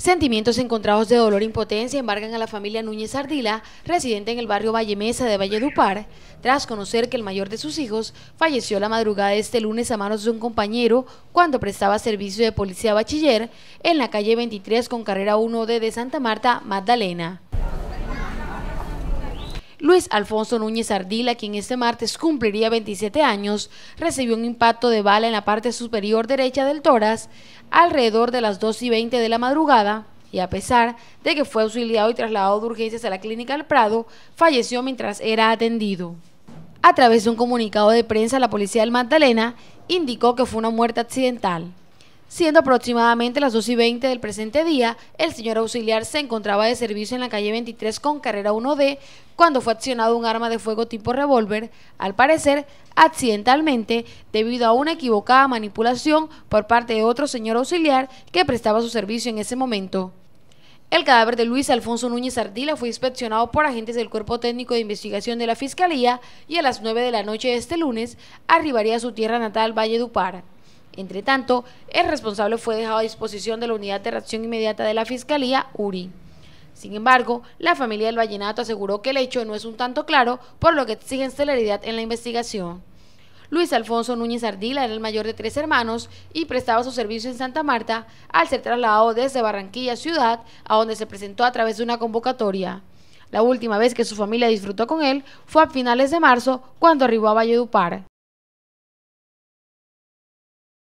Sentimientos encontrados de dolor e impotencia embargan a la familia Núñez Ardila, residente en el barrio Vallemesa de Valledupar, tras conocer que el mayor de sus hijos falleció la madrugada de este lunes a manos de un compañero cuando prestaba servicio de policía bachiller en la calle 23 con carrera 1D de Santa Marta, Magdalena. Luis Alfonso Núñez Ardila, quien este martes cumpliría 27 años, recibió un impacto de bala en la parte superior derecha del tórax alrededor de las 2 y 20 de la madrugada y a pesar de que fue auxiliado y trasladado de urgencias a la clínica del Prado, falleció mientras era atendido. A través de un comunicado de prensa, la policía del Magdalena indicó que fue una muerte accidental. Siendo aproximadamente las 2 y 20 del presente día, el señor auxiliar se encontraba de servicio en la calle 23 con carrera 1D cuando fue accionado un arma de fuego tipo revólver, al parecer accidentalmente debido a una equivocada manipulación por parte de otro señor auxiliar que prestaba su servicio en ese momento. El cadáver de Luis Alfonso Núñez Ardila fue inspeccionado por agentes del Cuerpo Técnico de Investigación de la Fiscalía y a las 9 de la noche de este lunes arribaría a su tierra natal, Valle Dupar. Entre tanto, el responsable fue dejado a disposición de la Unidad de Reacción Inmediata de la Fiscalía, URI. Sin embargo, la familia del vallenato aseguró que el hecho no es un tanto claro, por lo que exigen celeridad en la investigación. Luis Alfonso Núñez Ardila era el mayor de tres hermanos y prestaba su servicio en Santa Marta al ser trasladado desde Barranquilla Ciudad, a donde se presentó a través de una convocatoria. La última vez que su familia disfrutó con él fue a finales de marzo, cuando arribó a Valledupar.